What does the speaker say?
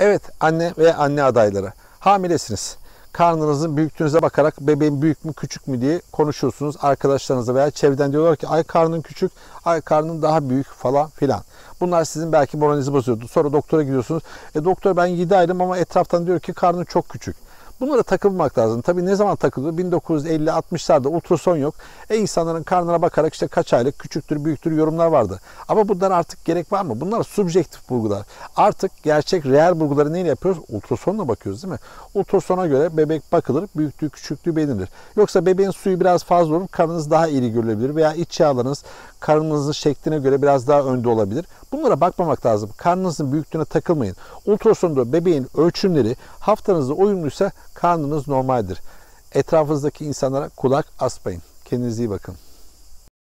Evet anne ve anne adayları hamilesiniz. Karnınızın büyüklüğünüze bakarak bebeğin büyük mü küçük mü diye konuşuyorsunuz arkadaşlarınızla veya çevreden diyorlar ki ay karnın küçük, ay karnın daha büyük falan filan. Bunlar sizin belki moralinizi bozuyordu. Sonra doktora gidiyorsunuz. E doktor ben 7 ayrım ama etraftan diyor ki karnın çok küçük. Bunlara takılmak lazım. Tabii ne zaman takıldı? 1950-60'larda ultrason yok. E insanların karnına bakarak işte kaç aylık, küçüktür, büyüktür yorumlar vardı. Ama bunlar artık gerek var mı? Bunlar subjektif bulgular. Artık gerçek, reel bulguları neyle yapıyoruz? Ultrasonla bakıyoruz değil mi? Ultrasona göre bebek bakılır, büyüklüğü, küçüklüğü belirlenir. Yoksa bebeğin suyu biraz fazla olur, karnınız daha iri görülebilir veya iç yağlarınız, karnınızın şekline göre biraz daha önde olabilir. Bunlara bakmamak lazım. Karnınızın büyüklüğüne takılmayın. Ultrasonda bebeğin ölçümleri haftanızda uyumluysa karnınız normaldir. Etrafınızdaki insanlara kulak asmayın. Kendinize iyi bakın.